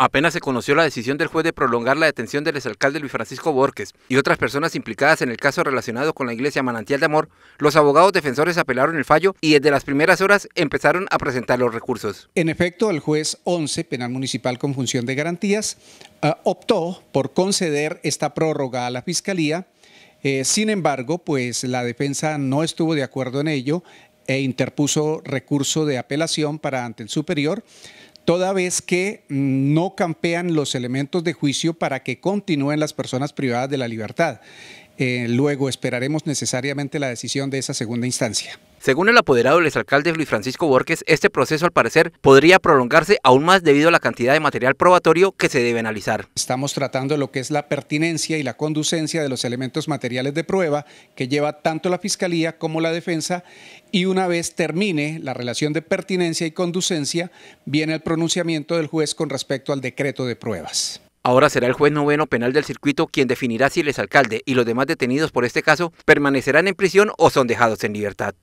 Apenas se conoció la decisión del juez de prolongar la detención del exalcalde Luis Francisco Borges y otras personas implicadas en el caso relacionado con la iglesia Manantial de Amor, los abogados defensores apelaron el fallo y desde las primeras horas empezaron a presentar los recursos. En efecto, el juez 11, penal municipal con función de garantías, eh, optó por conceder esta prórroga a la fiscalía. Eh, sin embargo, pues la defensa no estuvo de acuerdo en ello e interpuso recurso de apelación para ante el superior toda vez que no campean los elementos de juicio para que continúen las personas privadas de la libertad. Eh, luego esperaremos necesariamente la decisión de esa segunda instancia. Según el apoderado del exalcalde Luis Francisco Borges, este proceso al parecer podría prolongarse aún más debido a la cantidad de material probatorio que se debe analizar. Estamos tratando lo que es la pertinencia y la conducencia de los elementos materiales de prueba que lleva tanto la Fiscalía como la defensa y una vez termine la relación de pertinencia y conducencia, viene el pronunciamiento del juez con respecto al decreto de pruebas. Ahora será el juez noveno penal del circuito quien definirá si el exalcalde y los demás detenidos por este caso permanecerán en prisión o son dejados en libertad.